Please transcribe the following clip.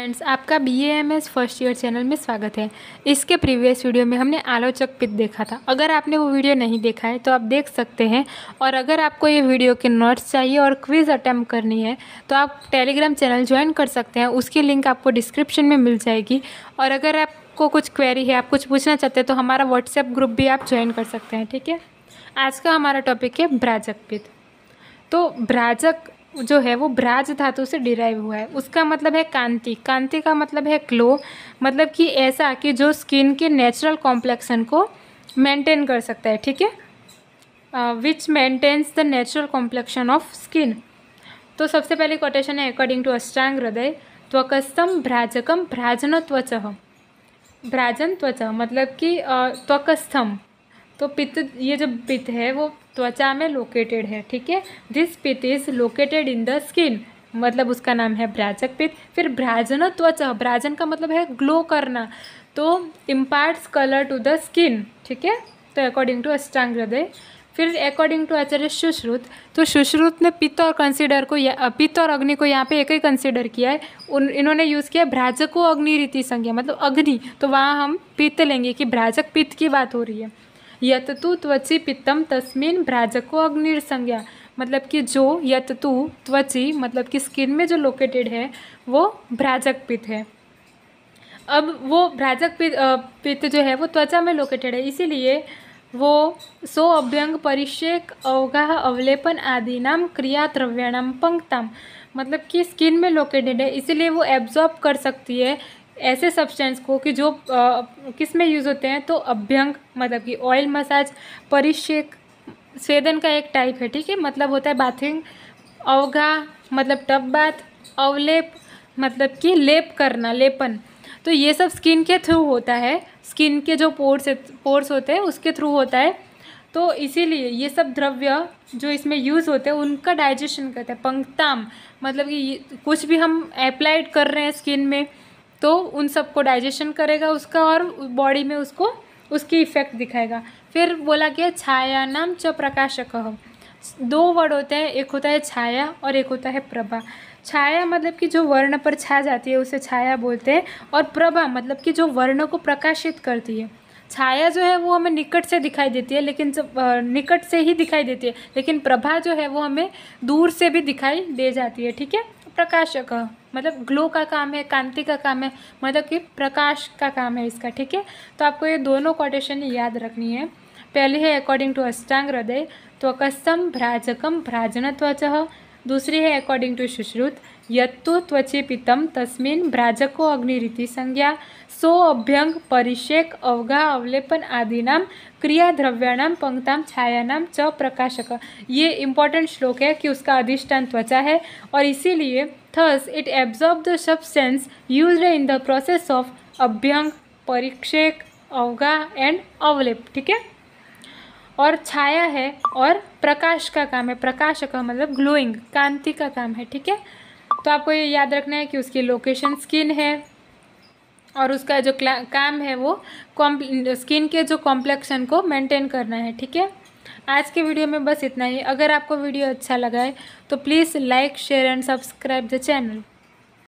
friends आपका B M S first year channel में स्वागत है इसके प्रीवियस वीडियो में हमने आलोचक पित देखा था अगर आपने वो वीडियो नहीं देखा है तो आप देख सकते हैं और अगर आपको ये वीडियो के नोट्स चाहिए और क्विज़ अटैम्प्ट करनी है तो आप टेलीग्राम चैनल ज्वाइन कर सकते हैं उसकी लिंक आपको डिस्क्रिप्शन में मिल जाएगी और अगर आपको कुछ क्वेरी है आप कुछ पूछना चाहते हैं तो हमारा व्हाट्सएप ग्रुप भी आप ज्वाइन कर सकते हैं ठीक है आज का हमारा टॉपिक है ब्राजक पित तो भ्राजक जो है वो भ्राज धातु से डिराइव हुआ है उसका मतलब है कांति कांति का मतलब है ग्लो मतलब कि ऐसा कि जो स्किन के नेचुरल कॉम्प्लेक्शन को मेंटेन कर सकता है ठीक है which maintains the natural complexion of skin तो सबसे पहले कोटेशन है अकॉर्डिंग टू अष्टांग हृदय त्वकस्तम भ्राजकम भ्राजन त्वच भ्राजन त्वच मतलब कि uh, त्वकस्थम तो पित्त ये जो पित्त है वो त्वचा में लोकेटेड है ठीक है this pitta is located in the skin मतलब उसका नाम है भ्राजक पित्त फिर भ्राजन त्वचा भ्राजन का मतलब है ग्लो करना तो imparts colour to the skin ठीक है तो अकॉर्डिंग टू अष्टांग हृदय फिर अकॉर्डिंग टू आचार्य सुश्रुत तो सुश्रुत ने पित्त और कंसिडर को पित्त और अग्नि को यहाँ पे एक ही कंसिडर किया है उन इन्होंने यूज़ किया भ्राजको अग्नि रीति संज्ञा मतलब अग्नि तो वहाँ हम पित्त लेंगे कि भ्राजक पित्त की बात हो रही है यततु त्वचि पित्तम तस्मिन भ्राजको अग्निर्संज्ञा मतलब कि जो यततु त्वचि मतलब कि स्किन में जो लोकेटेड है वो भ्राजक पित्त है अब वो भ्राजक पित्त पित्त जो है वो त्वचा में लोकेटेड है इसीलिए वो सो अभ्यंग परिषेक अवगाह अवलेपन आदि नाम क्रिया द्रव्याणाम पंक्ताम मतलब कि स्किन में लोकेटेड है इसीलिए वो एब्जॉर्ब कर सकती है ऐसे सब्सटेंस को कि जो किस में यूज़ होते हैं तो अभ्यंग मतलब कि ऑयल मसाज परिषेक स्वेदन का एक टाइप है ठीक है मतलब होता है बाथिंग अवघा मतलब टब बाथ अवलेप मतलब कि लेप करना लेपन तो ये सब स्किन के थ्रू होता है स्किन के जो पोर्स पोर्स होते हैं उसके थ्रू होता है तो इसीलिए ये सब द्रव्य जो इसमें यूज़ होते हैं उनका डाइजेशन करते हैं पंक्ताम मतलब कि कुछ भी हम अप्लाइड कर रहे हैं स्किन में तो उन सबको डाइजेशन करेगा उसका और बॉडी में उसको उसकी इफ़ेक्ट दिखाएगा फिर बोला गया छाया नाम च प्रकाशक दो वर्ड होते हैं एक होता है छाया और एक होता है प्रभा छाया मतलब कि जो वर्ण पर छा जाती है उसे छाया बोलते हैं और प्रभा मतलब कि जो वर्ण को प्रकाशित करती है छाया जो है वो हमें निकट से दिखाई देती है लेकिन जब निकट से ही दिखाई देती है लेकिन प्रभा जो है वो हमें दूर से भी दिखाई दे जाती है ठीक है प्रकाशक मतलब ग्लो का काम है कांति का काम है मतलब कि प्रकाश का काम है इसका ठीक है तो आपको ये दोनों कोटेशन याद रखनी है पहले है अकॉर्डिंग टू अष्टांग हृदय तो भ्राजकम भ्राजन त्वच दूसरी है अकॉर्डिंग टू सुश्रुत यत्तु त्वचे पितम तस्मिन भ्राजको अग्निरीति संज्ञा सो अभ्यंग परिषेक अवगा अवलेपन आदि नाम क्रिया द्रव्याणाम पंक्ताम छायानाम च प्रकाशक ये इंपॉर्टेंट श्लोक है कि उसका अधिष्ठान त्वचा है और इसीलिए thus it absorb the substance use in the process of abhyanga pariseka avagaha and अवलेप ठीक है और छाया है और प्रकाश का काम है प्रकाश का मतलब ग्लोइंग कांति का काम है ठीक है तो आपको ये याद रखना है कि उसकी लोकेशन स्किन है और उसका जो काम है वो स्किन के जो कॉम्प्लेक्शन को मेंटेन करना है ठीक है आज के वीडियो में बस इतना ही अगर आपको वीडियो अच्छा लगा है तो please like share and subscribe the channel